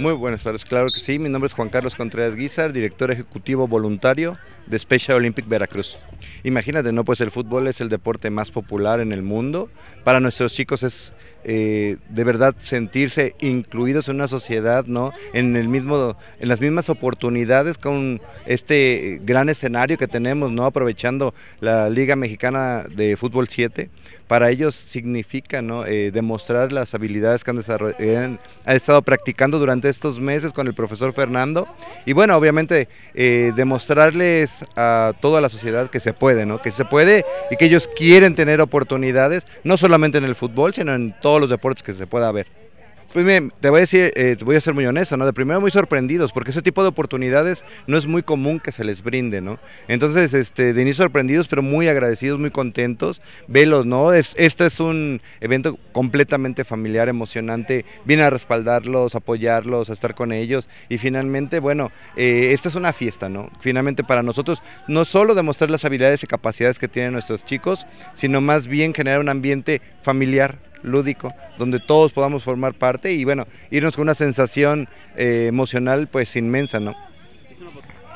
Muy buenas tardes, claro que sí. Mi nombre es Juan Carlos Contreras Guizar, director ejecutivo voluntario de Special Olympic Veracruz. Imagínate, ¿no? Pues el fútbol es el deporte más popular en el mundo. Para nuestros chicos es eh, de verdad sentirse incluidos en una sociedad, ¿no? En, el mismo, en las mismas oportunidades con este gran escenario que tenemos, ¿no? Aprovechando la Liga Mexicana de Fútbol 7. Para ellos significa, ¿no? Eh, demostrar las habilidades que han, desarrollado, estado practicando durante estos meses con el profesor Fernando. Y bueno, obviamente, eh, demostrarles a toda la sociedad que se se puede, ¿no? Que se puede y que ellos quieren tener oportunidades, no solamente en el fútbol, sino en todos los deportes que se pueda ver. Pues te voy a decir, eh, voy a ser muy honesto, ¿no? De primero muy sorprendidos, porque ese tipo de oportunidades no es muy común que se les brinde, ¿no? Entonces, este, de inicio sorprendidos, pero muy agradecidos, muy contentos, velos, ¿no? Es, esto es un evento completamente familiar, emocionante, viene a respaldarlos, apoyarlos, a estar con ellos, y finalmente, bueno, eh, esta es una fiesta, ¿no? Finalmente para nosotros, no solo demostrar las habilidades y capacidades que tienen nuestros chicos, sino más bien generar un ambiente familiar lúdico, donde todos podamos formar parte y bueno, irnos con una sensación eh, emocional pues inmensa, ¿no?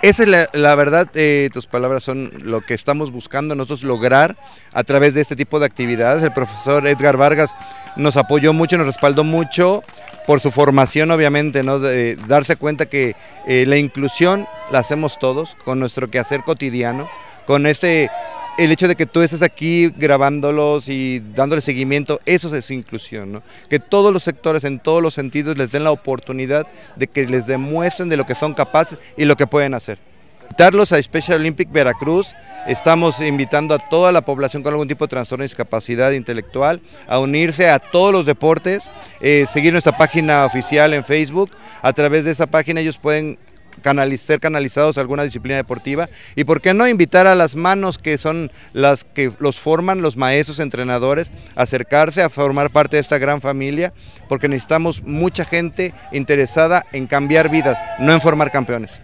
Esa es la, verdad, eh, tus palabras son lo que estamos buscando nosotros lograr a través de este tipo de actividades. El profesor Edgar Vargas nos apoyó mucho, nos respaldó mucho por su formación, obviamente, ¿no? darse cuenta que eh, la inclusión la hacemos todos con nuestro quehacer cotidiano, con este el hecho de que tú estés aquí grabándolos y dándoles seguimiento, eso es inclusión, ¿no? Que todos los sectores en todos los sentidos les den la oportunidad de que les demuestren de lo que son capaces y lo que pueden hacer. Invitarlos a Special Olympic Veracruz, estamos invitando a toda la población con algún tipo de trastorno y discapacidad intelectual a unirse a todos los deportes, eh, seguir nuestra página oficial en Facebook, a través de esa página ellos pueden ser canalizados a alguna disciplina deportiva y por qué no invitar a las manos que son las que los forman los maestros entrenadores a acercarse a formar parte de esta gran familia porque necesitamos mucha gente interesada en cambiar vidas, no en formar campeones.